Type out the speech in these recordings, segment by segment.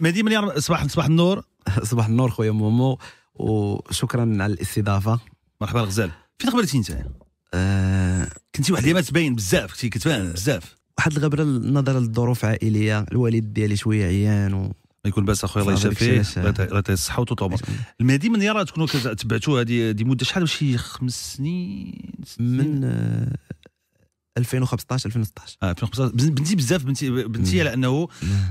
مهدي مليار صباح صباح النور صباح النور خويا مومو وشكرا على الاستضافه مرحبا الغزال فين خبرتي انت آه، كنتي واحد ما تبين بزاف كنتي كتبان بزاف واحد الغبره نظرا للظروف عائليه الوالد ديالي شويه عيان و... يكون باس اخويا الله يشافيه الله يعطيه الصحه وطول المهدي من يرى تكونوا تبعتوا هذه مده شحال شي خمس سنين من آه، 2015 2016 اه 2015 بنتي بزاف بنتي بنتي على انه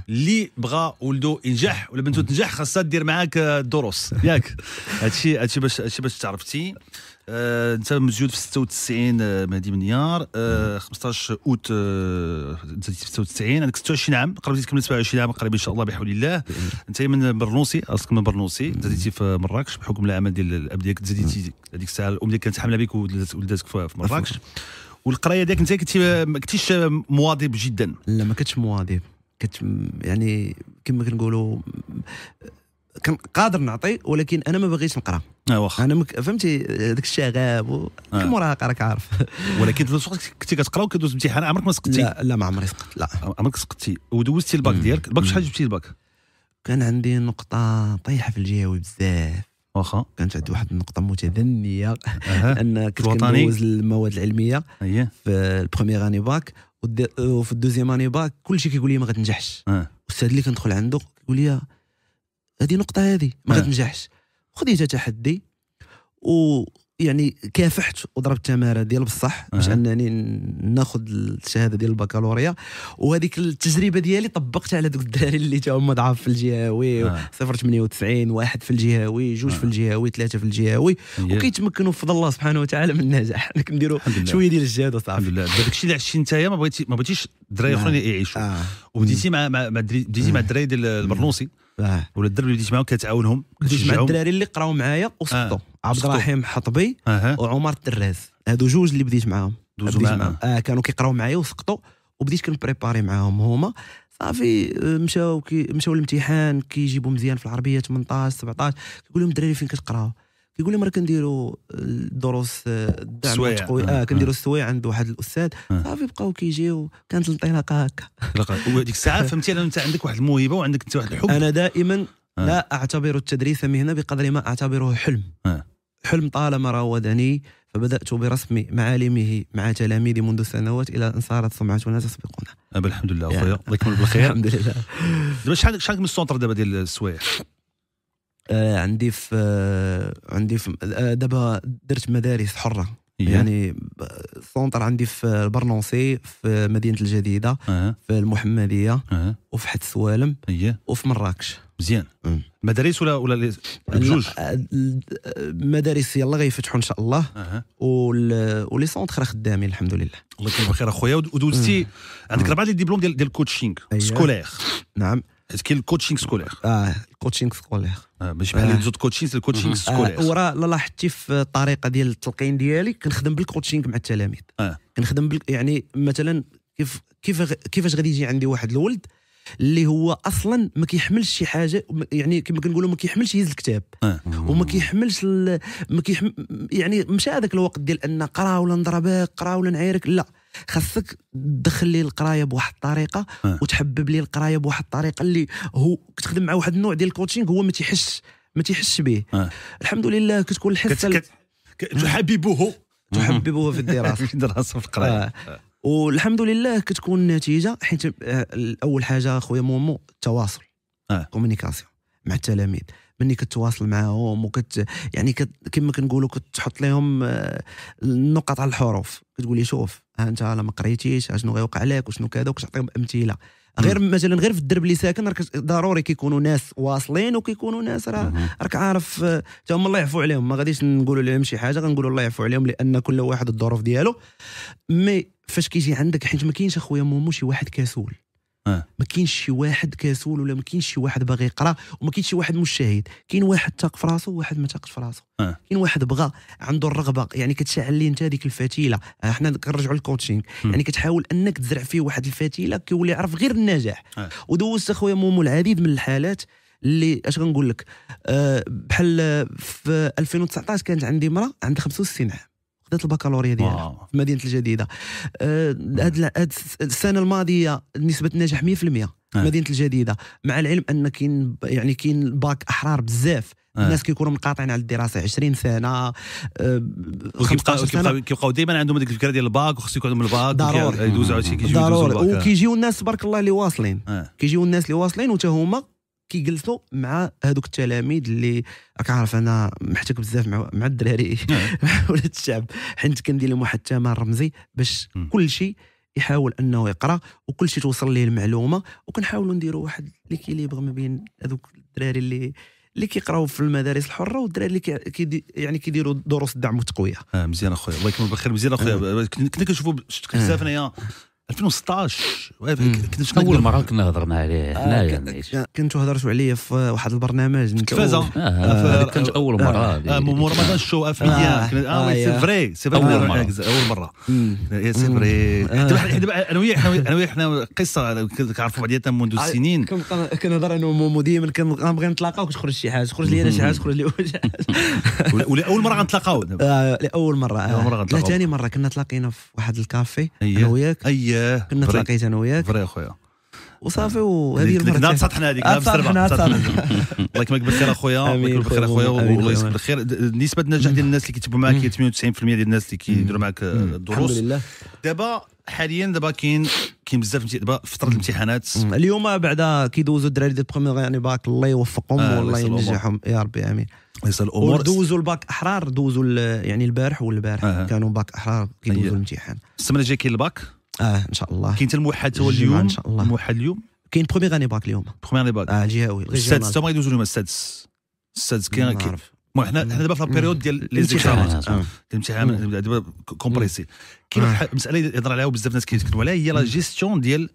اللي بغى ولده ينجح ولا بنته تنجح خاصها دير معاك الدروس آه، ياك هادشي هادشي باش هادشي باش تعرفتي آه، انت مزيود في 96 آه، مهدي منيار آه، 15 اوت آه، 96 عندك 26 عام قربتي تكمل 27 عام قريب ان شاء الله بحول الله انت من برنوسي اصلك من برنوسي تزاديتي في مراكش بحكم العمل ديال الاب ديالك تزاديتي هذيك الساعه الام ديالك كانت حامله بك ولداتك في مراكش والقرايه ديالك انت كنت ما كنتيش مواظب جدا لا ما كنتش مواظب كنت يعني كما كنقولوا كان قادر نعطي ولكن انا ما باغيش نقرا اه انا مك... فهمتي داك الشغب و... آه. راك عارف ولكن في الوقت كنتي كتقرا وكدوز امتحان عمرك ما سقطتي لا لا ما عمري سقطت لا آه، عمرك سقطتي ودوزتي الباك ديالك الباك شحال جبتي الباك كان عندي نقطه طايحه في الجهوي بزاف واخا كانت عندي واحد النقطه متدنيه ان كنت كندوز المواد العلميه في البروميير اني باك وفي الدوزيام اني باك كلشي كيقول لي ما غتنجحش أه. الاستاذ اللي كندخل عنده كيقول لي هذه نقطه هذه ما أه. غتنجحش خديتها تحدي و يعني كافحت وضربت تماره ديال بصح باش انني ناخذ الشهاده ديال البكالوريا وهذيك التجربه ديالي طبقتها على ذوك الدراري اللي تا هما ضعاف في الجهاوي أه. 098 واحد في الجهاوي جوج أه. في الجهاوي ثلاثه في الجهاوي وكيتمكنوا بفضل الله سبحانه وتعالى من النجاح كنديروا شويه ديال الجهاد وصافي الحمد لله داك الشيء اللي عشتي انت ما بغيتي ما بغيتيش الدراري اخرين نعم. يعيشوا آه. وبديتي مع مع بديتي مع الدراري ديال المرنوصي اه الدرب اللي معاهم كتعاونهم بديت مع الدراري اللي قراو معايا وسطو آه. عبد الرحيم حطبي آه. وعمر الدراز هادو جوج اللي بديت معاهم دوزو معاهم آه كانوا كيقراو معايا وسقطوا وبديت كنبريباري معاهم هما صافي اه، مشاو كي مشاو الامتحان كيجيبوا مزيان في العربيه 18 17 كيقول لهم الدراري فين كتقراو كيقول لي مرة كنديروا الدروس الدعم التقوي اه, آه، كنديروا آه. السوايع عند واحد الاستاذ آه. صافي بقاو كيجيو كانت الانطلاقه هكا وديك الساعه فهمتي انت عندك واحد الموهبه وعندك انت واحد الحب انا دائما آه. لا اعتبر التدريس مهنه بقدر ما اعتبره حلم آه. حلم طالما راودني فبدات برسم معالمه مع تلاميذي منذ سنوات الى ان صارت سمعتنا تسبقنا الحمد لله اخويا الله يكون بالخير الحمد لله دابا شحال شحال من السونتر دابا ديال السوايع آه عندي في آه عندي في آه دابا درت مدارس حره إيه. يعني سونتر عندي في البرنونسي في مدينه الجديده إيه. في المحمديه إيه. وفي حد سوالم وفي مراكش مزيان مدارس ولا ولا بجوج آه، مدارس يلا غيفتحوا ان شاء الله أه. ولي سونتر خدامين الحمد لله الله يكون بخير اخويا ودوزتي عندك ربعه ديال الدبلوم ديال ديال الكوتشينغ أيوة. سكولير نعم كاين الكوتشينغ سكولير اه الكوتشينغ سكولير ماشي بحال زوت كوتشينغ الكوتشينغ سكولير وراه لاحظتي في الطريقه ديال التلقين ديالي كنخدم بالكوتشينغ مع التلاميذ آه. كنخدم بال... يعني مثلا كيف كيف كيفاش غادي يجي عندي واحد الولد اللي هو اصلا ما كيحملش شي حاجه يعني كما كنقولوا ما كيحملش يهز الكتاب آه. وما كيحملش ما كيحمل يعني مشى هذاك الوقت ديال ان قرا ولا نضربك قرا ولا نعايرك لا خاصك تدخل لي القرايه بواحد الطريقه آه. وتحبب لي القرايه بواحد الطريقه اللي هو كتخدم مع واحد النوع ديال الكوتشينغ هو ما تيحسش ما تيحسش به آه. الحمد لله كتكون الحس آه. تحببه تحببه في الدراسه في الدراسه في القرايه والحمد لله كتكون النتيجه حيت اول حاجه خويا مومو التواصل آه. كومونيكاسيون مع التلاميذ ملي كتواصل معاهم وكت يعني كت... كما كنقولوا كتحط لهم النقط على الحروف كتقول لي شوف انت الا ما قريتيش اشنو غيوقع لك وشنو كذا وكتعطيهم امثله غير مثلا غير في الدرب اللي ساكن راك ضروري كيكونوا ناس واصلين وكيكونوا ناس راه راك عارف حتى هما الله يعفو عليهم ما غاديش نقولوا لهم شي حاجه غنقولوا الله يعفو عليهم لان كل واحد الظروف ديالو مي فاش كيجي عندك حيت ما كاينش اخويا مومو شي واحد كسول آه. ما كاينش شي واحد كسول ولا ما كاينش شي واحد باغي يقرا وما كاينش شي واحد مشاهد كاين واحد تاق في راسو وواحد ما تاقش في راسو آه. كاين واحد بغى عنده الرغبه يعني كتشعل ليه انت هذيك الفتيله آه، حنا كنرجعوا للكوتشينغ يعني كتحاول انك تزرع فيه واحد الفتيله كيولي يعرف غير النجاح آه. ودوزت اخويا مومو العديد من الحالات اللي اش غنقول لك أه بحال في 2019 كانت عندي امراه عندها 65 عام دات البكالوريا ديالها في مدينه الجديده أه، هاد آه السنه الماضيه نسبه النجاح 100% في نعم. مدينه الجديده مع العلم ان كاين يعني كاين باك احرار بزاف آه. الناس كيكونوا منقاطعين على الدراسه 20 سنه أه، وكيبقاو كيبقاو دائما عندهم هذيك الفكره ديال الباك وخصو يكون عندهم الباك ضروري ضروري وكيجيو الناس تبارك الله اللي واصلين آه. كيجيو الناس اللي واصلين وتا هما كيجلسوا مع هذوك التلاميذ اللي راك عارف انا محتك بزاف مع مع الدراري نعم. ولاد الشعب حيت كندير لهم واحد الثمن رمزي باش كل شيء يحاول انه يقرا وكل شيء توصل ليه المعلومه وكنحاولوا نديروا واحد ليكيليبغ ما بين هذوك الدراري اللي اللي كيقراو في المدارس الحره والدراري اللي كي يعني كيديروا دروس الدعم والتقويه اه مزيان اخويا الله يكمل بالخير مزيان اخويا آه. كنا كنشوفوا بزاف انايا آه. 2016 اول مره كنا هضرنا عليه آه، يعني كنتو هضرتوا عليا في واحد البرنامج التلفازه آه، كانت آه، اول مره مور رمضان شو اف اه وي سي فري سي فري اول مره اول مره سي فري انا وياك انا وياك حنا قصه كنعرفوا بعضياتنا منذ سنين كنهضر انا ومومو ديما كنبغي نتلاقاو كتخرج شي حاجه تخرج لي انا شي حاجه تخرج لي شي حاجه ولا اول مره غنتلاقاو لاول مره لا ثاني مره كنا تلاقينا في واحد الكافي انا أيوه. وياك أيوه. ياه كنا تلاقيت انا وياك فري اخويا وصافي وهذه آه. المره تصطحنا هذيك تصطحنا الله يكملك بالخير اخويا الله يكملك بالخير اخويا والله يجزيك بالخير نسبه النجاح ديال الناس اللي كيتبعوا معاك هي 98% ديال الناس اللي كيديروا معاك الدروس آه، الحمد لله دابا حاليا دابا كاين كاين بزاف دابا فتره الامتحانات اليوم بعدا كيدوزوا الدراري ديال بروميير يعني باك الله يوفقهم آه والله ينجحهم يا ربي امين يسهل الامور دوزوا الباك احرار دوزوا يعني البارح والبارح آه. كانوا باك احرار كيدوزوا طيب. الامتحان السمانه الجايه كاين الباك اه ان شاء الله كاين حتى الموحد هو اليوم ان شاء الله الموحد اليوم كاين بروميير اني باك اليوم بروميير اني باك اه الجهوي السادس تما يدوزوا اليوم السادس السادس كاين المهم حنا حنا دابا في لابيريود ديال لي آه. آه. الامتحان دابا كومبريسي كاين واحد المساله عليها بزاف الناس كيتكلموا عليها هي لا جيستيون ديال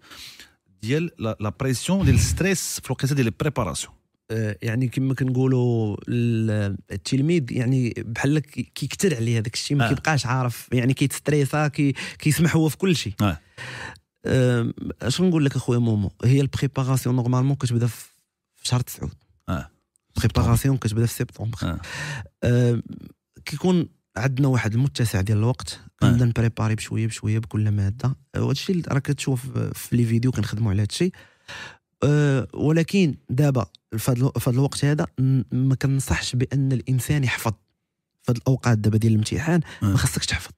ديال لا بريسيون ديال الستريس في الوقيته ديال البريباراسيون آه، يعني كما كنقولوا التلميذ يعني بحال كيكثر عليه هذاك الشيء ما آه. كيبقاش عارف يعني كيتستريسا كي كيسمح هو في كل شيء آه. آه. اش نقول لك اخويا مومو هي البريباراسيون نورمالمون كتبدا في شهر تسعود اه بريباراسيون كتبدا في سبتمبر آه. آه كيكون عندنا واحد المتسع ديال الوقت آه. كنبدا آه. نبريباري بشويه بشويه بكل ماده وهذا الشيء راك تشوف في لي فيديو كنخدموا على هذا الشيء آه ولكن دابا في هذا الوقت هذا ما كنصحش بان الانسان يحفظ في الاوقات دابا ديال الامتحان آه. ما خصكش تحفظ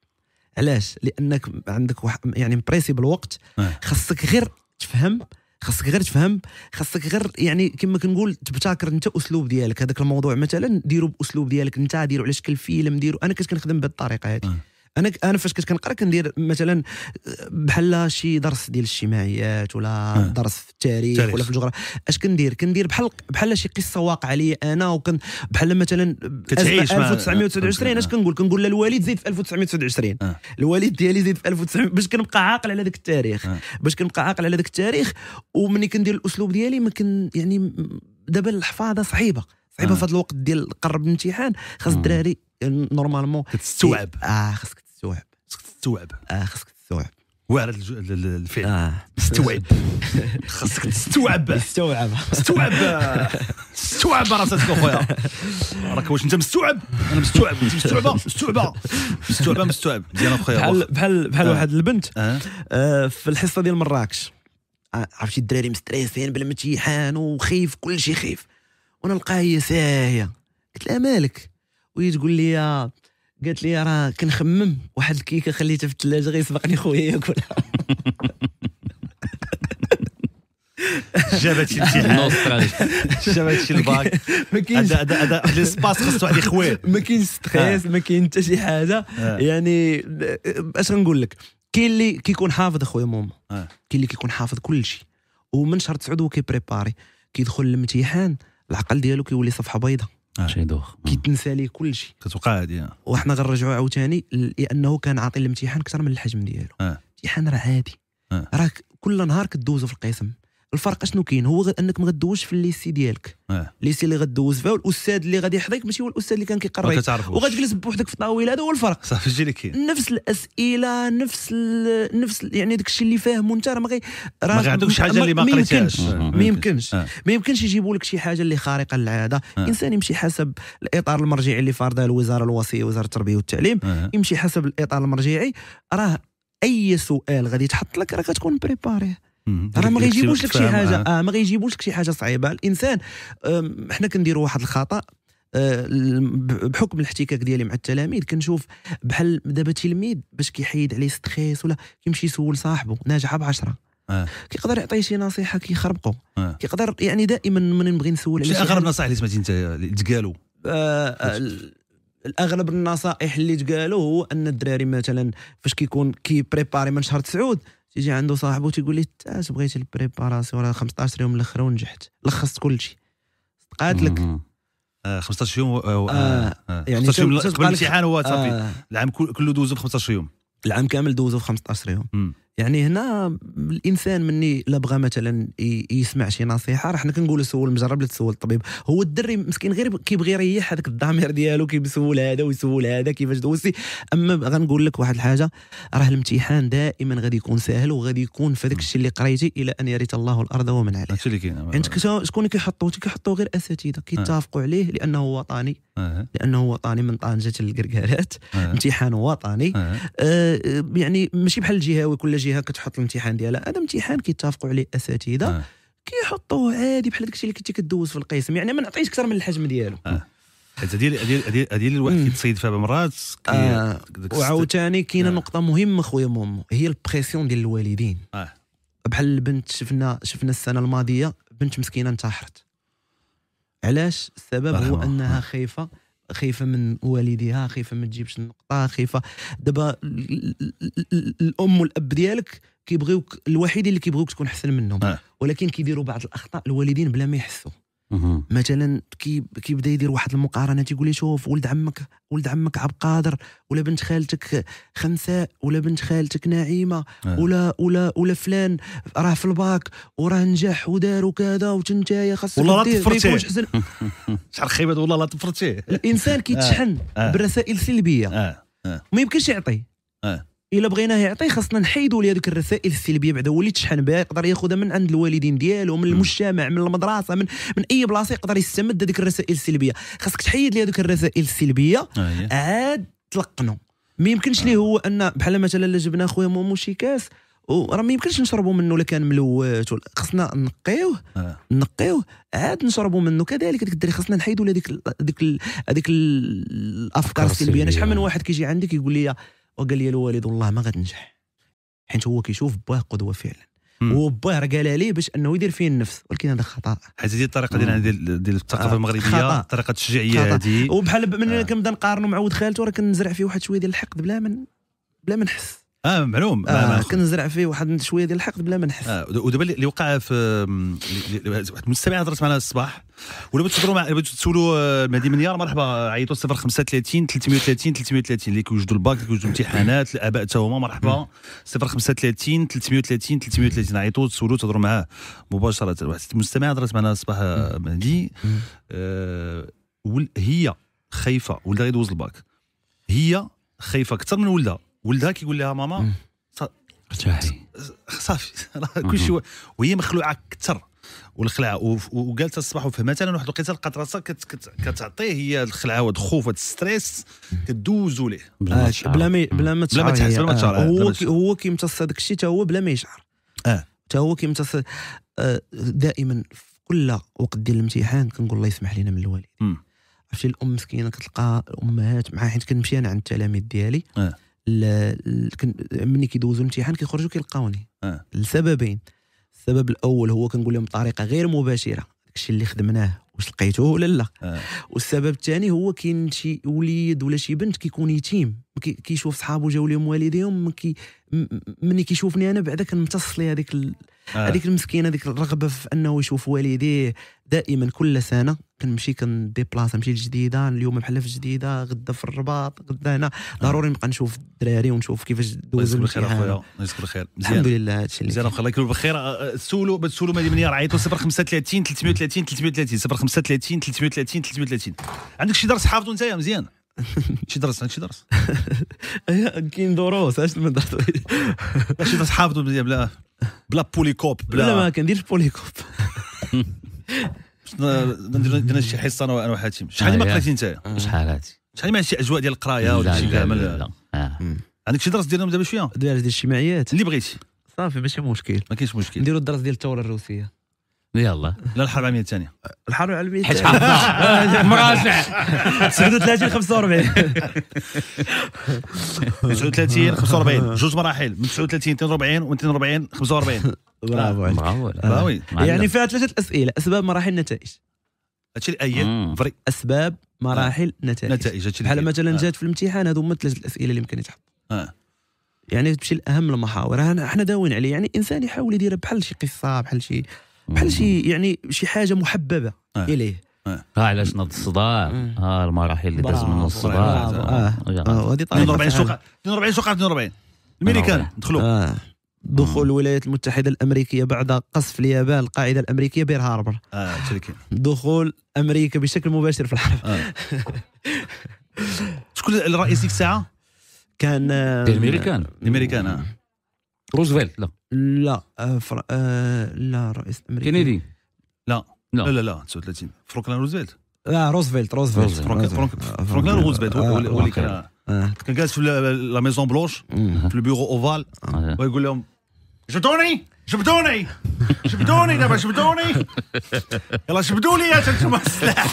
علاش لانك عندك واحد يعني مبريسي بالوقت آه. خصك غير تفهم خاصك غير تفهم خاصك غير يعني كما كنقول تبتكر انت اسلوب ديالك هذاك الموضوع مثلا ديرو باسلوب ديالك انت ديرو على شكل فيلم ديرو انا كنت كنخدم بهذه الطريقه هذه آه. انا انا فاش كنت كنقرا كندير مثلا آه، بحال شي درس ديال الاجتماعيات ولا آه. درس في التاريخ تاريخ. ولا في الجغرافيا اش كندير كندير بحال بحال شي قصه واقعه لي انا وكن بحال مثلا كتعيش 1929 اش كنقول كنقول للوالد زيد في 1929 آه. الوالد ديالي زيد في 1900 باش كنبقى عاقل على ذاك التاريخ آه. باش كنبقى عاقل على ذاك التاريخ ومني كندير الاسلوب ديالي ما كن يعني دابا الحفاظه صعيبه صعيبه آه. في هذا الوقت ديال قرب الامتحان خاص آه. الدراري يعني نورمالمون كتستوعب إيه، اه خاصك تستوعب خصك تستوعب اه خصك تستوعب واعر الفعل آه. تستوعب خاصك تستوعب تستوعب تستوعب تستوعب راسك اخويا راك واش انت مستوعب انا مستوعب مستوعب مستوعبه مستوعبه مستوعبه مستوعب ديال اخويا بحال بحال بحال آه. واحد البنت آه. آه، في الحصه ديال مراكش عرفتي الدراري مستريسين بلا امتحان وخايف كلشي خايف وانا نلقاها هي ساهيه قلت لها مالك وهي تقول لي قالت لي راه كنخمم واحد الكيكه خليتها في الثلاجه غيسبقني خويا ياكلها جاب شي الامتحان جاب شي الباك ما كاينش هذا هذا ليسباس خاصو عليه خويه ما كاينش ستريس آه. ما كاين حتى شي حاجه آه. يعني اش غنقول لك كاين اللي كيكون حافظ اخويا ماما آه. كاين اللي كيكون حافظ كل شيء ومن شهر تسعود هو كيبريباري كيدخل الامتحان العقل ديالو كيولي صفحه بيضاء آه. شي دوخ كيتنسى ليه كلشي كتوقع هادي آه. وحنا غنرجعوا عاوتاني لانه كان عاطي الامتحان اكثر من الحجم ديالو آه. الامتحان آه. راه عادي آه. راك كل نهار كدوزو في القسم الفرق اشنو كاين هو غير انك ما غدوش في الليسي ديالك آه. الليسي اللي غدوز فيها والاستاذ اللي غادي يحضيك ماشي هو الاستاذ اللي كان كيقريك وغتجلس بوحدك في الطاوله هذا هو الفرق صافي الشيء اللي كاين نفس الاسئله نفس نفس يعني داك الشيء اللي فاهمه انت راه ما غي راه ما عندكش حاجه اللي ما قريتهاش ما يمكنش اه. ما يمكنش يجيبوا لك شي حاجه اللي خارقه للعاده الانسان اه. يمشي حسب الاطار المرجعي اللي فارضه الوزاره الوصيه وزاره التربيه والتعليم اه. يمشي حسب الاطار المرجعي راه اي سؤال غادي تحط لك راه كتكون بريباريه راه ما غيجيبوش لك شي حاجه آه. اه ما غيجيبوش لك شي حاجه صعيبه الانسان حنا كنديروا واحد الخطا آه، بحكم الاحتكاك ديالي مع التلاميذ كنشوف بحال دابا تلميذ باش كيحيد عليه ستريس ولا كيمشي يسول صاحبه ناجحه بعشره آه. كيقدر يعطيه شي نصيحه كيخربقوا آه. كيقدر يعني دائما من نبغي نسول على شي اغرب نصائح اللي سمعتي انت اللي تقالوا آه، الاغلب النصائح اللي تقالوا هو ان الدراري مثلا فاش كيكون كيبريباري من شهر تسعود تيجي عنده صاحبه تيقول لي تاش بغيت البريباراسيون راه 15 يوم الاخر ونجحت لخصت كل شيء صدقات لك آه 15 يوم آه آه آه, آه. يعني 15 يوم قبل الامتحان هو صافي آه. العام كله دوزو في 15 يوم العام كامل دوزو في 15 يوم يعني هنا الانسان مني لا بغى مثلا يسمع شي نصيحه راه حنا كنقولوا سول المجرب لا تسول الطبيب هو الدري مسكين غير كيبغي يريح هذاك الضمير ديالو كيسول هذا ويسول هذا كيفاش دوزتي اما غنقول لك واحد الحاجه راه الامتحان دائما غادي يكون ساهل وغادي يكون في داك الشيء اللي قريتي الى ان يرث الله الارض ومن عليها هادشي اللي كاين انت شكون كيحطوه كيحطوه غير اساتذه كيتفقوا أه. عليه لانه وطني أه. لانه وطني من طنجه للكركارات أه. امتحان وطني آه يعني ماشي بحال الجهوي كل جهه كتحط الامتحان ديالها هذا امتحان كيتفقوا عليه الاساتذه آه. كيحطوه عادي بحال داكشي اللي كنتي كدوز في القسم يعني ما نعطيش اكثر من الحجم ديالو آه. هذه هذه هذه الواحد كيتصيد فيها مرات آه. وعاوتاني كاينه آه. نقطه مهمه خويا مومو هي البريسيون ديال الوالدين آه. بحال البنت شفنا شفنا السنه الماضيه بنت مسكينه انتحرت علاش السبب هو انها خايفه خايفه من والديها خايفه ما تجيبش النقطه خايفه دابا الام والاب ديالك كيبغيوك الوحيدين اللي كيبغيوك تكون احسن منهم آه. ولكن كيديروا بعض الاخطاء الوالدين بلا ما يحسوا مثلا كيبدا يدير واحد المقارنه تيقول لي شوف ولد عمك ولد عمك عبد القادر ولا بنت خالتك خنساء ولا بنت خالتك نعيمه آه. ولا ولا ولا فلان راه في الباك وراه نجح ودار وكذا وتنتايا خاصك والله لا تفرتيه شحال خيبه والله لا تفرتيه الانسان كيتشحن آه. آه. بالرسائل السلبيه ما يمكنش يعطي الا بغيناه يعطي خاصنا نحيدوا لي هذوك الرسائل السلبيه بعدا هو اللي تشحن بها يقدر ياخذها من عند الوالدين ديالو من المجتمع من المدرسه من من اي بلاصه يقدر يستمد هذيك الرسائل السلبيه خاصك تحيد لي هذوك الرسائل السلبيه آه، عاد تلقنوا ما يمكنش ليه آه. هو ان بحال مثلا الا جبنا خويا مومو شي كاس وراه ما يمكنش نشربوا منه الا كان ملوت خصنا نقيوه آه. نقيوه عاد نشربوا منه كذلك ديك الدري خصنا نحيدوا هذيك هذيك هذيك الافكار السلبيه انا شحال من واحد كيجي عندك يقول لي وقال لي الوالد والله ما غتنجح حيت هو كيشوف باه قدوه فعلا هو باه راه قال ليه باش انه يدير فيه النفس ولكن هذا خطا حيت هذه الطريقه ديال ديال دي الثقافه آه، المغربيه الطريقه التشجيعيه هذه وبحال من آه. كنبدا نقارنه مع ولد خالته راه كنزرع فيه واحد شويه ديال الحقد بلا من بلا ما نحس اه معلوم آه كنزرع فيه واحد شويه ديال الحقد بلا ما نحس آه ودابا اللي وقع في واحد المستمع هضرت معنا الصباح ولا تهضروا مع تسولوا آه، مهدي منيار مرحبا عيطوا 035 330 330 اللي كيوجدوا الباك اللي كيوجدوا الامتحانات الاباء حتى هما مرحبا 035 330 330 عيطوا تسولوا تهضروا معاه مباشره واحد المستمع هضرت معنا الصباح آه، مهدي آه هي خايفه ولا غيدوز الباك هي خايفه اكثر من ولدها ولدها كيقول لها ماما ارتاحي صافي كلشي وهي مخلوعه اكثر والخلعه وقالت الصباح وفهمت انا واحد الوقيته لقات راسها كتعطيه هي الخلعه واد الخوف واد الستريس كدوزو ليه بلا آه، بلا ما بلا ما بلا ما تحس بلا ما تشعر هو هو كيمتص هذاك الشيء حتى هو بلا ما يشعر اه حتى هو كيمتص آه، دائما في كل وقت ديال الامتحان كنقول الله يسمح لنا من الوالد عرفتي الام مسكينه كتلقى الامهات مع حيت كنمشي انا عند التلاميذ ديالي آه. ملي كيدوزوا الامتحان كيخرجوا كيلقاوني آه. لسببين السبب الاول هو كنقول لهم بطريقه غير مباشره داكشي اللي خدمناه واش لقيته ولا لا آه. والسبب الثاني هو كاين شي وليد ولا شي بنت كيكون يتيم كيشوف صحابو جاو ليهم والديهم كي ملي كيشوفني انا بعدا كنمتص لي هذيك هذيك آه. هذيك المسكين هذيك الرغبه في انه يشوف والديه دائما كل سنه كنمشي كنديبلاص نمشي الجديدة اليوم بحال في جديده غدا في الرباط غدا هنا ضروري نبقى نشوف الدراري ونشوف كيفاش دوزوا الله يجزيك الخير اخويا الله يجزيك الخير الحمد لله هادشي اللي مزيان الله يكون بخير سولوا مني مدينه عيطوا 035 330 330 035 35 330 330 عندك شي درس حافظه انت مزيان شي درس عندك شي درس أيوة، كاين دروس اش من درس شي درس حافظه مزيان بلا بلا بوليكوب بلا لا ما كنديرش بوليكوب درنا شي حصه انا وحاتم شحال آه، ما قريتي انت آه. شحال هاتي شحال ما شي اجواء ديال القرايه ولا شي كامل لا آه. عندك شي درس ديرهم دابا شويه ديال الاجتماعيات اللي بغيتي صافي ماشي مشكل ما كاينش مشكل نديروا الدرس ديال الثوره الروسيه يلا للحرب العالميه الثانيه الحرب العالميه الثانيه حيت مراجع 39 45 39 45 جوج مراحل من 39 42 و 42 45 برافو عليك برافو يعني فيها ثلاثه اسئله اسباب مراحل النتائج هادشي الايل فري اسباب مراحل آه. نتائج نتائج بحال مثلا آه. جات في الامتحان هادو هما ثلاثه الاسئله اللي يمكن يتحط آه. يعني تمشي لاهم المحاور حنا داوين عليه يعني الانسان يحاول يدير بحال شي قصه بحال شي بحال شي يعني شي حاجه محببه آه. اليه اه, آه، علاش نض الصداع اه المراحل اللي داز من الصداع اه هذه 42 سوق 42 سوق 42 الميريكان دخلوا آه. دخول الولايات المتحدة الأمريكية بعد قصف اليابان القاعدة الأمريكية بير هاربر آه، دخول أمريكا بشكل مباشر في الحرب آه. شكون الرئيس ديك الساعة؟ كان الأمريكان الأمريكان روزفلت لا لا آه، فر... آه لا رئيس امريكي كينيدي لا لا لا لا 39 فرانكلين روزفلت لا روزفلت روزفلت فرانكلين روزفلت آه، آه، هو اللي كان كان جالس في لا ميزون بلوش في البيرو اوفال ويقول لهم جبدوني جبدوني جبدوني دابا جبدوني يلا جبدوا لي انتم السلاح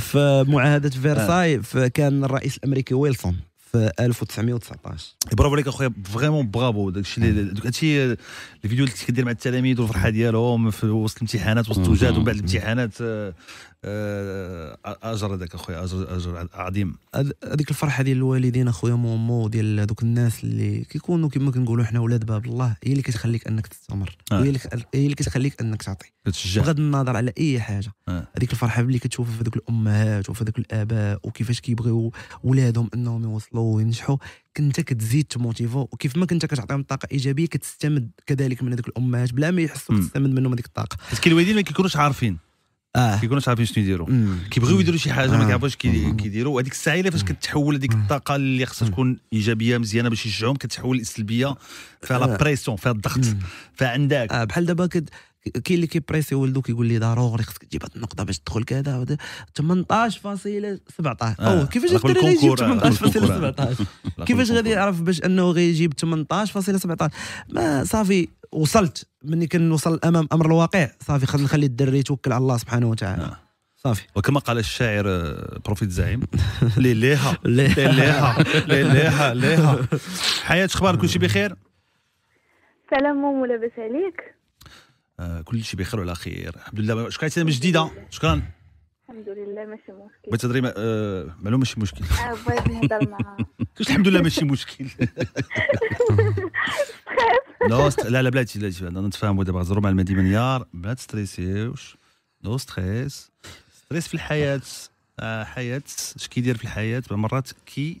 في معاهده فيرساي كان الرئيس الامريكي ويلسون في 1919 برافو عليك اخويا فريمون برافو داكشي هادشي الفيديو اللي كدير مع التلاميذ والفرحه ديالهم في وسط الامتحانات وسط التوجات ومن بعد الامتحانات آه، آه، اجر هذاك اخويا اجر اجر عظيم هذيك الفرحه ديال الوالدين اخويا مومو ديال هذوك الناس اللي كيكونوا كما كنقولوا حنا ولاد باب الله هي اللي كتخليك انك تستمر آه. هي آه. هي اللي كتخليك انك تعطي كتشجع بغض النظر على اي حاجه آه. هذيك آه. الفرحه اللي كتشوفها في ذوك الامهات وفي ذوك الاباء وكيفاش كيبغيو ولادهم انهم يوصلوا وينجحوا كنت كتزيد تموتيفو وكيف ما كنت كتعطيهم طاقه ايجابيه كتستمد كذلك من هذوك الامهات بلا ما يحسوا كتستمد منهم هذيك الطاقه حيت كاين الوالدين ما كيكونوش عارفين اه كيكونوا عارفين شنو يديروا كيبغيو يديروا شي حاجه آه. ما كيعرفوش كيديروا وهذيك الساعه الا فاش كتحول هذيك الطاقه اللي خصها تكون ايجابيه مزيانه باش يشجعهم كتحول لسلبيه فيها لا آه. بريسيون فيها الضغط فعندك آه بحال دابا كد كاين اللي كيبريسي ولدو كيقول لي ضروري خصك تجيب هاد النقطه باش تدخل كذا 18.17 آه، او كيفاش الدري غيجيب 18.17 كيفاش غادي يعرف باش انه غيجيب 18.17 ما صافي وصلت ملي كنوصل امام امر الواقع صافي خلينا نخلي الدري يتوكل على الله سبحانه وتعالى آه. صافي وكما قال الشاعر آه، بروفيت زعيم لي ليها ليها ليها ليها حياة اخبارك كلشي بخير سلام مو لاباس عليك آه، كل شيء بخير وعلى خير الحمد لله شكرا سلامه جديده شكرا الحمد لله ماشي مشكل بغيت تهضري آه، معلومه ماشي مشكل اه بغيت نهضر معاها كيفاش الحمد لله ماشي مشكل لا لا لا بلاتي بلاتي نتفاهموا دابا غزرو مع المدينه منيار ما تستريسيوش نو ستريس ستريس في الحياه آه، حياه اش كيدير في الحياه مرات كي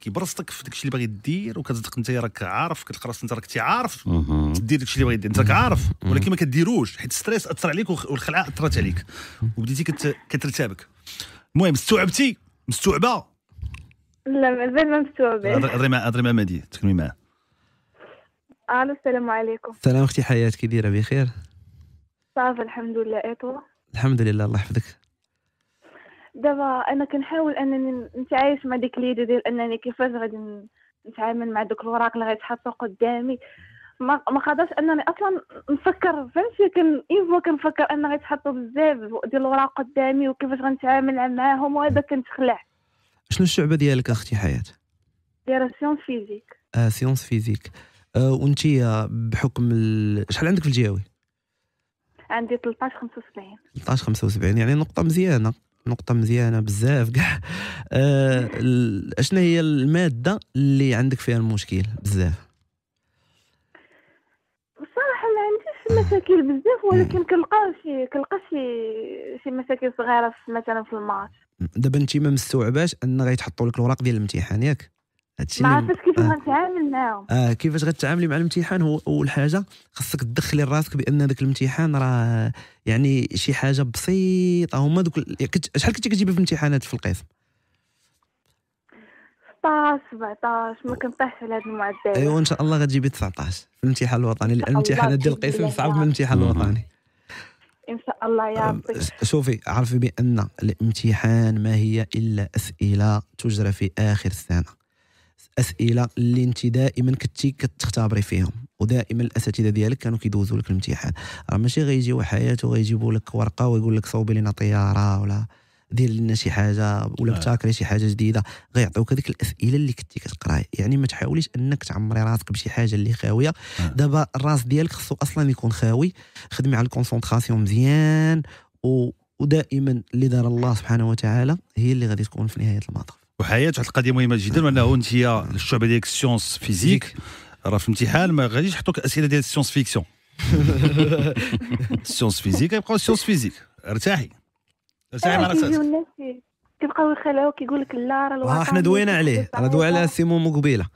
كيبرصتك في داكشي اللي باغي دير وكتصدق انت راك عارف راسك انت راك عارف تدير داكشي اللي باغي دير انت راك عارف ولكن ما كديروش حيت الستريس اثر عليك والخلعه اثرت عليك وبديتي كت... كترتابك المهم استوعبتي مستوعبه لا مازال ما مستوعبه هضري مع هضري مع مدي تكلمي معاه الو السلام عليكم السلام اختي حياه كي دايره بخير صافي الحمد لله ايتوا الحمد لله الله يحفظك دابا انا كنحاول انني نتعايش مع ديك ليدي ديال انني كيفاش غادي نتعامل مع دوك الوراق اللي غيتحطوا قدامي ما ما قدرتش انني اصلا نفكر فهمتي كان ايفو كنفكر ان غيتحطوا بزاف ديال الوراق قدامي وكيفاش غنتعامل معاهم وهذا كنتخلع شنو الشعبه ديالك اختي حياه دايره سيونس فيزيك اه سيونس فيزيك آه وانت بحكم ال... شحال عندك في الجهوي عندي 13 75 13 75 يعني نقطه مزيانه نقطه مزيانه بزاف كاع آه، اشنا هي الماده اللي عندك فيها المشكل بزاف بصراحه ما عنديش مشاكل بزاف ولكن كنلقى شي كنلقى شي شي مشاكل صغيره مثلا في الماتش دابا انت ما مستوعباش ان غيتحطوا لك الوراق ديال الامتحان ياك هادشي ما عرفتش كيفاش آه. غنتعامل معاهم اه كيفاش غتعاملي مع الامتحان هو اول حاجه خاصك تدخلي راسك بان هذاك الامتحان راه يعني شي حاجه بسيطه هما دوك يعني شحال كنتي كتجيبي في الامتحانات في القسم 16 17 ما كنطيحش على هذا المعدل ايوا ان شاء الله غتجيبي 19 في الامتحان الوطني لان الامتحانات ديال القسم صعب من الامتحان الوطني ان شاء الله يا ربي شوفي عرفي بان الامتحان ما هي الا اسئله تجرى في اخر السنه الاسئله اللي انت دائما كنتي كتختبري فيهم ودائما الاساتذه ديالك كانوا كيدوزوا لك الامتحان راه ماشي غيجيو حياته غيجيبوا لك ورقه ويقول لك صوبي لنا طياره ولا دير لنا شي حاجه ولا ابتكري آه. شي حاجه جديده غيعطيوك هذيك الاسئله اللي كنتي كتقراي يعني ما تحاوليش انك تعمري راسك بشي حاجه اللي خاويه آه. دابا الراس ديالك خصو اصلا يكون خاوي خدمي على الكونسونطراسيون مزيان و... ودائما اللي دار الله سبحانه وتعالى هي اللي غادي تكون في نهايه المطاف وحياه واحد القضيه مهمه جدا وانه انت الشعبه ديالك السيونس فيزيك راه في الامتحان ما غاديش يحطوك اسئله ديال السيونس فيكسيون السيونس فيزيك غيبقاو سيونس فيزيك ارتاحي ارتاحي مع راسك كيبقاو يخلعوك كيقول لك لا راه آه، حنا دوينا عليه راه دوي على سيمون مقبيله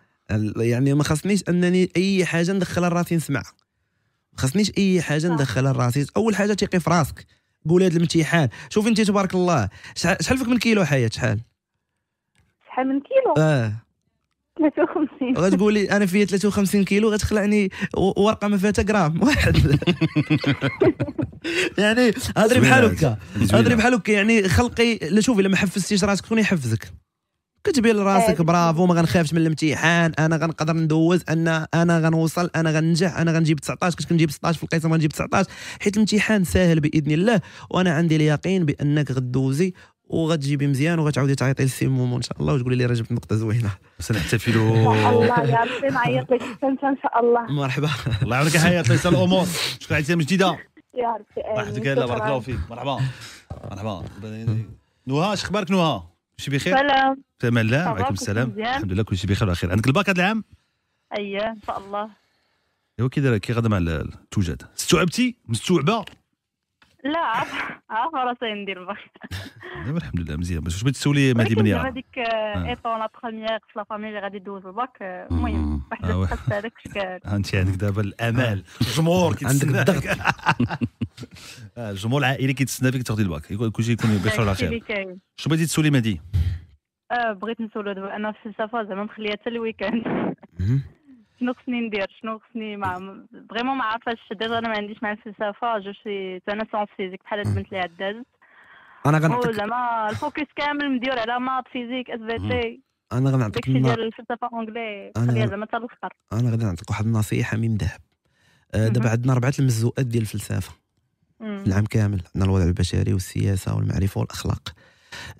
يعني ما خصنيش انني اي حاجه ندخلها لراسي نسمعها ما خصنيش اي حاجه ندخلها لراسي اول حاجه تيقي في راسك قول هذا الامتحان شوف انت تبارك الله شحال فيك من كيلو حياه شحال شحال من كيلو اه 53 غتقولي انا فيا 53 كيلو غتخلعني ورقه ما فيها غرام واحد يعني هضري بحال هكا هضري بحال هكا يعني خلقي لا شوفي لما حفزتيش راسك شكون يحفزك كتبين لراسك آه. برافو ما غنخافش من الامتحان انا غنقدر ندوز انا انا غنوصل انا غننجح انا غنجيب 19 كنت كنجيب 16 في القسم غنجيب 19 حيت الامتحان ساهل باذن الله وانا عندي اليقين بانك غدوزي وغتجيبي مزيان وغتعاودي تعيطي لسي مومو ان شاء الله وتقولي لي راه جبت نقطه زوينه سنحتفلوا الله يا ربي نعيط لك ان شاء الله مرحبا الله يعاونك حياه الامور شكرا على من جديده يا ربي راحتك يلا بارك الله فيك مرحبا مرحبا نوها اش اخبارك نوها كلشي بخير سلام في امان الله وعليكم السلام الحمد لله كلشي بخير وعلى خير عندك الباك هذا العام اييه ان شاء الله ايوا كي دايره كي غادا مع التوجد استوعبتي مستوعبه لا عارفه راسي ندير دابا نعم، الحمد لله مزيان باش بغيت تسولي مهدي من يعرف هذيك آه، آه. ايطون لا بروميير في لا فامي اللي غادي دوز الباك آه، المهم واحد هذاك الشكل انت عندك دابا الامال الجمهور عندك الضغط الجمهور العائلي كيتسنى فيك تاخذي الباك كلشي يكون بخير وعلى خير شنو بغيتي تسولي مهدي بغيت نسولو دابا انا في السفر زعما مخليه حتى الويكاند شنو خصني ندير شنو خصني ما فريمون ما عارفاش ديجا انا ما عنديش مع الفلسفه جو سي انا سونس فيزيك بحال البنت اللي عدازت انا غنعطيك زعما الفوكس كامل مدير على مات فيزيك اس في تي انا غنعطيك داكشي ديال الفلسفه اونجلي خليها زعما حتى الاخر انا غادي نعطيك واحد النصيحه من ذهب آه، دابا عندنا ربعه المزوقات ديال الفلسفه العام كامل عندنا الوضع البشري والسياسه والمعرفه والاخلاق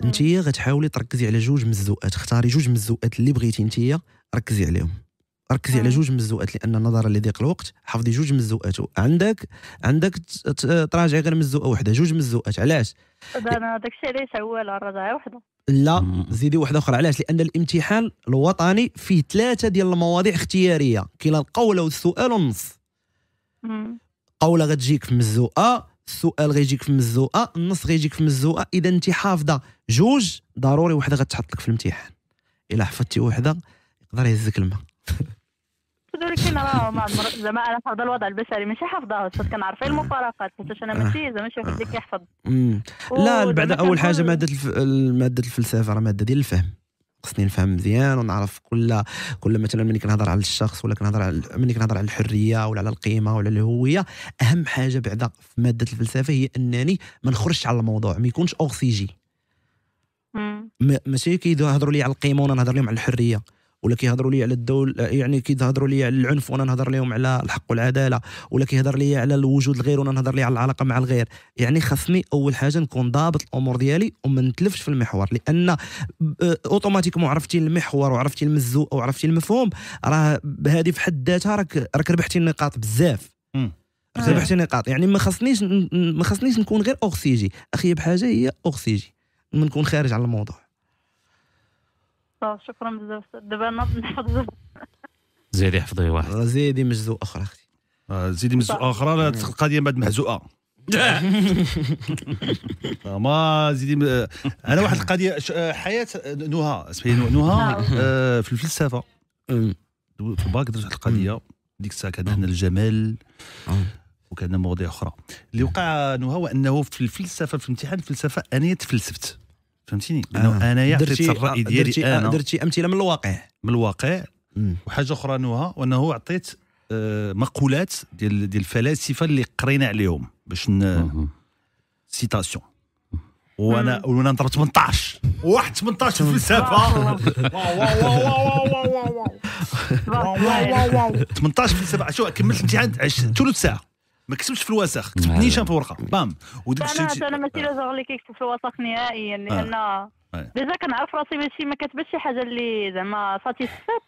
انت غتحاولي تركزي على جوج مزوقات اختاري جوج مزوقات اللي بغيتي انت ركزي عليهم ركزي على جوج من لان النظر اللي ضيق الوقت حافظي جوج من عندك عندك تراجعي غير من الزوءه وحده جوج من علاش انا داكشي علاش عواله الرجعه وحده لا زيدي واحده اخرى علاش لان الامتحان الوطني فيه ثلاثه ديال المواضيع اختياريه كلا القوله والسؤال والنص قوله غتجيك في مزوقه السؤال غيجيك في مزوقه النص غيجيك في مزوقه اذا انت حافظه جوج ضروري وحده غتحط لك في الامتحان الا حفظتي وحده يقدر يهزك الماء اعذرك انا راه ما زعما انا حافظ الوضع البشري ماشي حافظاه صافي كنعرف غير المفارقات حيت انا ماشي زعما شي واحد اللي كيحفظ لا بعد اول حاجه ماده الف... ماده الفلسفه راه ماده ديال الفهم خصني نفهم مزيان ونعرف كل كل مثلا ملي كنهضر على الشخص ولا كنهضر على ملي كنهضر على الحريه ولا على القيمه ولا الهويه اهم حاجه بعدا في ماده الفلسفه هي انني ما نخرجش على الموضوع ما يكونش اوكسيجي ماشي كيهضروا لي على القيمه وانا نهضر لهم على الحريه ولا كيهضروا لي على الدول يعني كيهضروا لي على العنف وانا نهضر لهم على الحق والعداله ولا كيهضر لي على الوجود الغير وانا نهضر لي على العلاقه مع الغير يعني خاصني اول حاجه نكون ضابط الامور ديالي وما نتلفش في المحور لان آه، اوتوماتيكمون عرفتي المحور وعرفتي المزو او عرفتي المفهوم راه بهذه في حد ذاتها راك راك ربحتي النقاط بزاف ربحتي نقاط يعني ما خصنيش ما خصنيش نكون غير اوكسيجي اخي بحاجه هي اوكسيجي ما نكون خارج على الموضوع شكرا بزاف دابا انا نحفظ آه، زيدي حفظي واحد زيدي مزو اخرى اختي آه، زيدي مزو اخرى القضيه بعد محزوقه آه، ما زيدي انا واحد القضيه حياه نهى اسمحي نهى في الفلسفه في الباك درت واحد القضيه ديك الساعه كان عندنا الجمال وكان مواضيع اخرى اللي وقع نهى هو انه في الفلسفه في امتحان الفلسفه انا تفلسفت فهمتيني آه. لانه انايا عطيت الراي آه، ديالي درتي آه، انا درتي امثله من الواقع من الواقع وحاجه اخرى نوها وانه عطيت مقولات ديال ديال الفلاسفه اللي قرينا عليهم باش سيتاسيون وانا وانا نضرب 18 واحد 18 فلسفه 18 فلسفه شو كملت الامتحان ثلث ساعه ما كتبتش في الوثائق كتبت نيشان في ورقه بام وديك انا انا ماشي لا اللي كيكتب في الوثائق نهائيا آه. لان آه. ديجا كنعرف راسي ماشي ما كتبتش شي حاجه اللي زعما ساتيسفات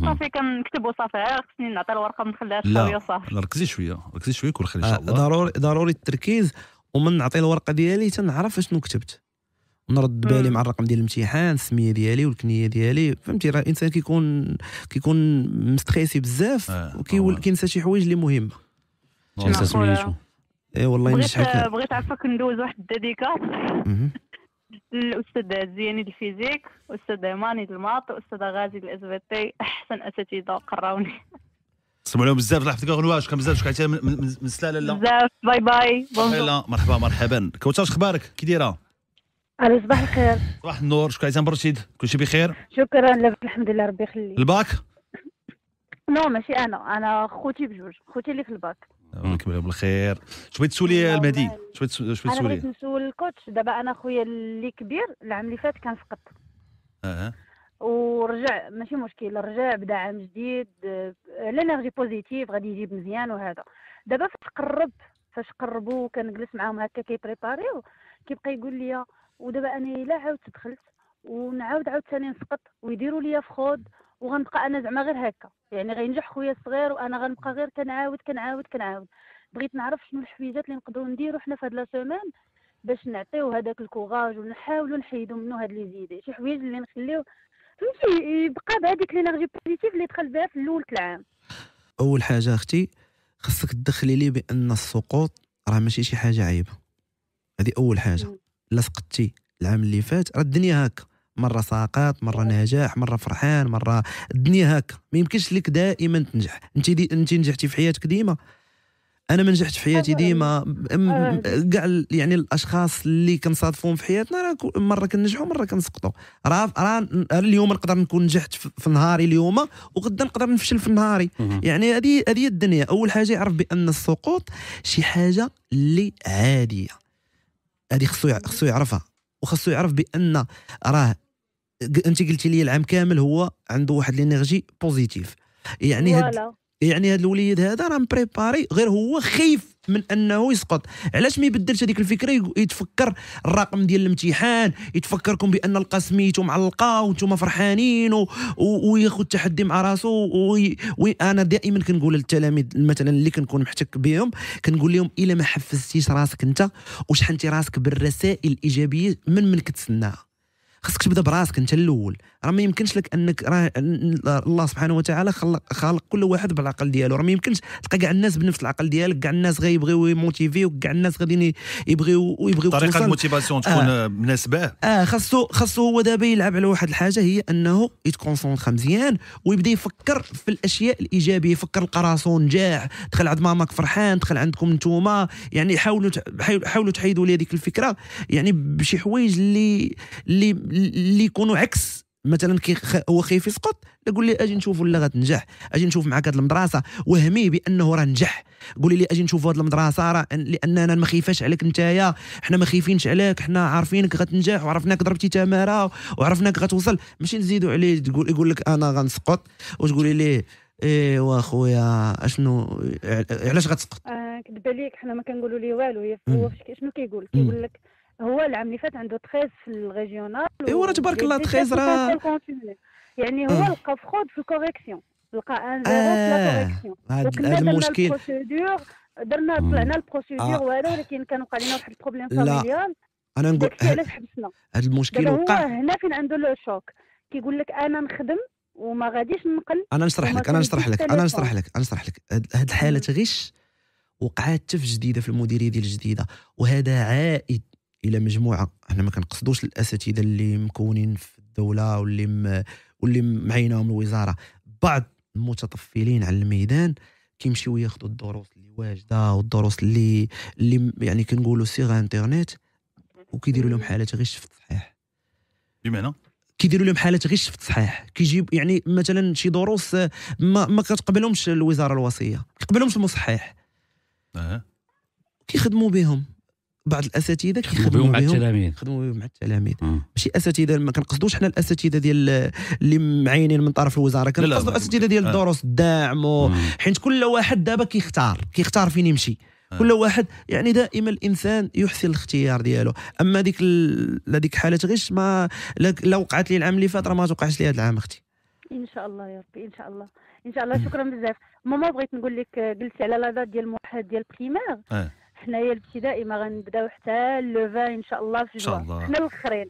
صافي كنكتب وصافي غير خصني نعطي الورقه ما نخليهاش خاويه صافي لا ركزي شويه ركزي شويه كل خير ان آه، شاء الله ضروري ضروري التركيز ومن نعطي الورقه ديالي تنعرف اشنو كتبت نرد بالي مع الرقم ديال الامتحان السميه ديالي والكنيه ديالي فهمتي راه الانسان كيكون كيكون مستريسي بزاف وكينسى شي حوايج اللي مهمه جلسه سميتو اي والله بغيت نجحك بغيت عفاك ندوز واحد الديديكا الاستاذ زياني الفيزيك استاذ ماني الماط استاذ غازي الاس بي تي احسن اساتذه قراوني سمعوا لهم بزاف الله يحفظك غنوه كان بزاف شكرا من من سلاله لا بزاف باي باي بونجور مرحبا مرحبا كوتر اخبارك كي دايره الو صباح الخير صباح النور شكرا عزام برشيد شيء بخير شكرا لك الحمد لله ربي يخليك الباك نو ماشي انا انا خوتي بجوج خوتي اللي في الباك أه، الله يكمل لهم الخير بغيت تسولي المهدي شويه بغيت تسولي انا بغيت نسول الكوتش دابا انا خويا اللي كبير العام اللي فات كان سقط اه ورجع ماشي مشكل رجع بدا عام جديد أه، لينيرجي بوزيتيف غادي يجيب مزيان وهذا دابا فاش قرب فاش قربوا كنجلس معاهم هكا كيبريباريو كيبقى يقول لي ودابا انا الا عاودت دخلت ونعاود عاود ثاني نسقط ويديروا لي فخود وغنبقى انا زعما غير هكا يعني غينجح خويا الصغير وانا غنبقى غير كنعاود كنعاود كنعاود بغيت نعرف شنو الحويجات اللي نقدروا نديروا حنا في هاد لا سيمين باش نعطيو هذاك الكوراج ونحاولوا نحيدوا منه هاد لي زيدي شي حوايج اللي نخليوه فهمتي يبقى بهذيك لينيرجي بوزيتيف اللي دخل بها في الاول العام اول حاجه اختي خصك تدخلي لي بان السقوط راه ماشي شي حاجه عيبه هذه اول حاجه لا سقطتي العام اللي فات راه الدنيا هكا مره ساقط مره نجاح مره فرحان مره الدنيا هكا ما يمكنش لك دائما تنجح انت دي انت نجحتي في حياتك ديما انا ما نجحتش في حياتي ديما كاع آه. يعني الاشخاص اللي كنصادفوهم في حياتنا راه مره كنجحوا مره كنسقطوا راه راه اليوم نقدر نكون نجحت في نهاري اليوم وغدا نقدر نفشل في نهاري يعني هذه هذه الدنيا اول حاجه يعرف بان السقوط شي حاجه اللي عاديه هذه خصو خصو يعرفها وخاصو يعرف بان راه انت قلتي لي العام كامل هو عنده واحد لينيرجي بوزيتيف يعني هاد يعني هاد الوليد هذا راه مبريباري غير هو خايف من انه يسقط علاش ما يبدلش هذيك الفكره يتفكر الرقم ديال الامتحان يتفكركم بان القسميتو معلقه وانتم فرحانين وياخذ تحدي مع راسو وانا دائما كنقول للتلاميذ مثلا اللي كنكون محتك بهم كنقول لهم الا ما حفزتيش راسك انت وشحنتي راسك بالرسائل الايجابيه من من كتسناها خاصك تبدا براسك انت الاول راه ما يمكنش لك انك راه الله سبحانه وتعالى خلق خالق كل واحد بالعقل ديالو راه ما يمكنش تلقى كاع الناس بنفس العقل ديالك كاع الناس غيبغيو يموتيفيو كاع الناس غاديين يبغيو يبغيو طريقه الموتيفاسيون تكون آه مناسبه اه خاصو خاصو هو دابا يلعب على واحد الحاجه هي انه يتكونسونطر مزيان ويبدا يفكر في الاشياء الايجابيه يفكر لقى راسو نجاح دخل عند ماماك فرحان دخل عندكم نتوما يعني حاولوا حاولوا تحيدوا لي هذيك الفكره يعني بشي حوايج اللي اللي اللي يكونوا عكس مثلا كي هو خايف يسقط قول لي اجي نشوف ولا غتنجح اجي نشوف معك هذه المدرسه وهمي بانه راه نجح قولي لي اجي نشوف هذه المدرسه راه لاننا ما خايفاش عليك نتايا حنا ما خايفينش عليك حنا عارفينك غتنجح وعرفناك ضربتي تماره وعرفناك غتوصل ماشي نزيدوا عليه تقول يقول لك انا غنسقط وتقولي لي ايوا خويا اشنو علاش غتسقط آه عليك حنا ما كنقولوا ليه والو هو شنو كيقول كيقول لك هو العام اللي فات عنده 13 في الريجيونال ايوا تبارك الله 13 راه يعني هو إيه. لقى فخود في الكوريكسيون لقى ان زيرو آه. في الكوريكسيون هذا المشكل درنا طلعنا البروسيدور آه. والو ولكن كان وقع لنا واحد البروبليم فاميليال انا نقول علاش حبسنا هذا المشكل وقع هنا فين عنده لو شوك كيقول لك انا نخدم وما غاديش نقل انا نشرح لك انا نشرح لك انا نشرح لك انا نشرح لك هاد الحاله غش وقعات حتى في جديده في المديريه ديال جديده وهذا عائد الى مجموعه احنا ما كنقصدوش الاساتذه اللي مكونين في الدوله واللي واللي معينهم الوزاره بعض المتطفلين على الميدان كيمشيو ياخذوا الدروس اللي واجده والدروس اللي اللي يعني كنقولوا سيغ انترنت وكيديروا لهم حالات غير شفت صحيح بمعنى كيديروا لهم حالات غير شفت صحيح كيجيب يعني مثلا شي دروس ما, ما كتقبلهمش الوزاره الوصيه ما كتقبلهمش المصحح أه. كيخدموا بهم بعض الاساتذه كيخدموا مع التلاميذ خدموا مع التلاميذ ماشي اساتذه ما كنقصدوش حنا الاساتذه ديال اللي معينين من طرف الوزاره كنقصدوا الاساتذه ديال الدروس آه. الداعم حيت كل واحد دابا كيختار كيختار فين يمشي آه. كل واحد يعني دائما الانسان يحسن الاختيار ديالو اما ديك هذيك حاله غش ما لو وقعت لي العام اللي فات راه ما توقعش لي هذا العام اختي ان شاء الله يا ربي ان شاء الله ان شاء الله شكرا بزاف ماما بغيت نقول لك قلتي على لا ديال الموحد ديال بريمير آه. حنايا الابتدائي ما غنبداو حتى لوفا ان شاء الله في الجوع حنا الاخرين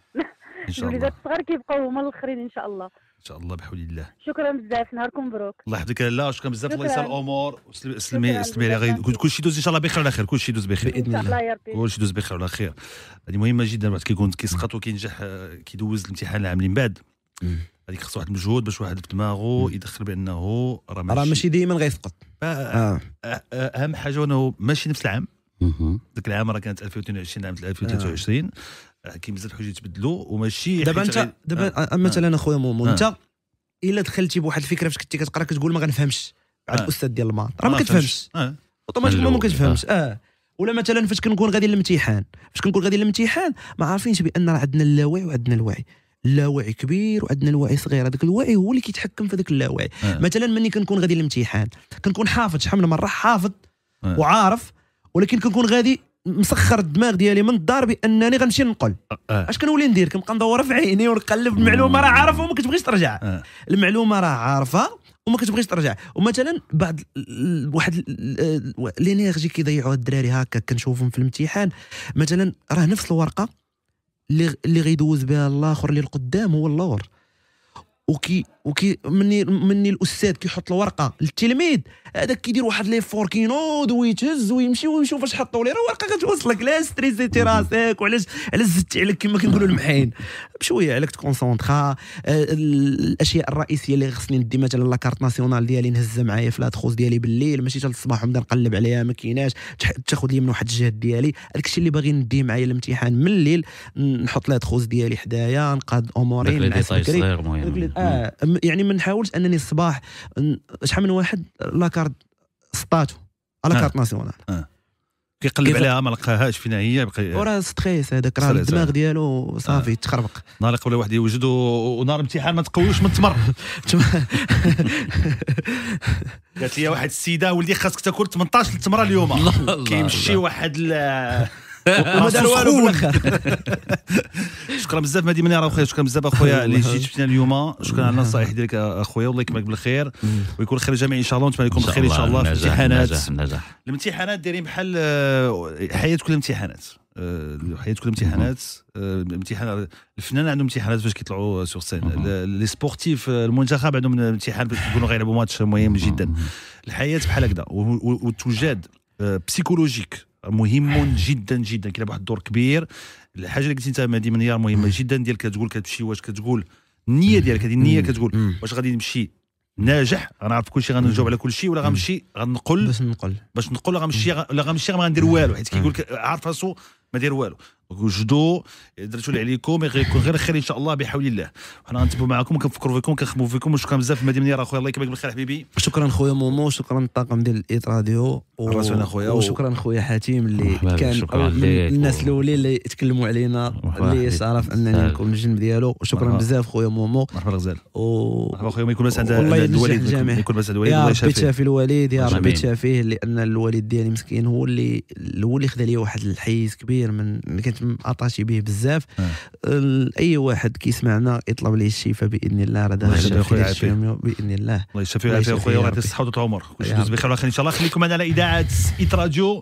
ان شاء الله الوليدات الصغار كيبقاو هما الاخرين ان شاء الله ان شاء الله بحول الله شكرا بزاف نهاركم مبروك الله يحفظك لا شكرا بزاف الله يسهل الامور سلمي سلمي كل كلشي يدوز ان شاء الله بخير على خير كلشي يدوز بخير باذن الله كلشي يدوز بخير على خير هذه مهمه جدا واحد كيكون كيسقط وكينجح كيدوز الامتحان العام اللي من بعد هذيك خصو واحد المجهود باش واحد في دماغه يدخل بانه راه ماشي راه ماشي ديما غيسقط آه. اهم حاجه انه ماشي نفس العام ذاك العام راه كانت 2022 عام 2023 آه. آه، كاين بزاف الحوايج تبدلوا وماشي دابا انت دابا آه. مثلا اخويا مومو انت الا دخلتي بواحد الفكره فاش كنتي كتقرا كتقول ما غنفهمش عند الاستاذ ديال الماط راه ما كتفهمش اوتوماتيكمون ما كتفهمش اه ولا مثلا فاش كنكون غادي للامتحان فاش كنكون غادي للامتحان ما عارفينش بان راه عندنا اللاوعي وعندنا الوعي اللاوعي كبير وعندنا الوعي صغير هذاك الوعي هو اللي كيتحكم في هذاك اللاوعي آه. مثلا ملي كنكون غادي للامتحان كنكون حافظ شحال من مره حافظ آه. وعارف ولكن كنكون غادي مسخر الدماغ ديالي من الدار بانني غنمشي ننقل أه، أه. اش كنولي ندير كنبقى ندور في عيني ونقلب المعلومه راه عارفه وما كتبغيش ترجع أه. المعلومه راه عارفه وما كتبغيش ترجع ومثلا بعض واحد لينيرجي كيضيعوها الدراري هكا كنشوفهم في الامتحان مثلا راه نفس الورقه اللي اللي غيدوز بها الاخر اللي القدام هو اللور وكي وكي مني مني الاستاذ كيحط الورقه للتلميذ هذاك كيدير واحد ليفور كينوض ويتهز ويمشي ويشوف اش حطوا ليه راه ورقه كتوصلك لا ستريسيتي راسك وعلاش علاش زدتي عليك كما كنقولوا المحاين بشويه عليك تكونسونطرا آه، الاشياء الرئيسيه اللي خصني ندي مثلا لا كارت ناسيونال ديالي نهزها معايا في لاتخوز ديالي بالليل ماشي حتى الصباح ونبدا نقلب عليها ما كايناش تاخذ لي من واحد الجهد ديالي هذاك الشيء اللي باغي ندي معايا الامتحان من الليل نحط لاتخوز ديالي حدايا نقاد اموري مع فكري اه يعني ما نحاولش انني الصباح شحال من واحد لاكارت سطاتو لاكارت آه. ناسيونال آه. كيقلب عليها ما لقاهاش فينا هي بقى وراه ستريس هذاك راه الدماغ آه. ديالو صافي آه. تخربق نهار قبل واحد يوجد ونهار امتحان ما تقويوش من التمر قالت لي واحد السيده ولدي خاصك تاكل 18 تمره اليوم كيمشي واحد شكرا بزاف مدي منير اخويا شكرا بزاف اخويا اللي جيت فينا اليوم شكرا على النصائح ديالك اخويا الله يكملك بالخير ويكون الخير جميع ان شاء الله ونتمنى لكم الخير ان شاء الله في الامتحانات الامتحانات دايرين بحال حياه امتحانات حياه كل امتحانات آه، آه، امتحان الفنان عندهم امتحانات فاش كيطلعوا سور سين لي سبورتيف آه، المنتخب عندهم امتحان باش يكونوا غيلعبوا ماتش مهم جدا الحياه بحال هكذا وتوجد بسيكولوجيك مهم جدا جدا كيلعب واحد الدور كبير الحاجه اللي قلتي انت مهدي من هي مهمه جدا ديال كتقول كتمشي واش كتقول النيه ديالك هذه النيه كتقول واش غادي نمشي ناجح غنعرف كلشي غنجاوب على كلشي ولا غنمشي غنقل باش نقل باش نقل غنمشي ولا غنمشي ما غندير والو حيت كيقول عارف راسو ما دير والو وجدوا درتوا اللي عليكم غيكون غير خير ان شاء الله بحول الله حنا غنتبعوا معكم كنفكروا فيكم كنخمموا فيكم وشكرا بزاف مدي منير اخويا الله يكبرك بالخير حبيبي شكرا خويا مومو شكرا الطاقم ديال الايت راديو و... خويا وشكرا خويا حاتم اللي كان الناس الاولين اللي تكلموا علينا اللي عرف انني نكون الجنب ديالو وشكرا بزاف خويا مومو مرحبا غزال مرحبا خويا ما يكون بس عند الوالد ما يكون بس عند الوالد الله يشافيه الوالد يا ربي تشافيه لان الوالد ديالي مسكين هو اللي هو اللي خدا ليا واحد الحيز كبير من كنت اتاشي به بزاف آه. اي واحد كيسمعنا يطلب ليه الشفاء باذن الله راه داخل باذن الله الله يشفيه ويعافيه خويا ويعطي الصحه وطول العمر يدوز بخير وخير ان شاء الله خليكم معنا على اذاعه ايت راديو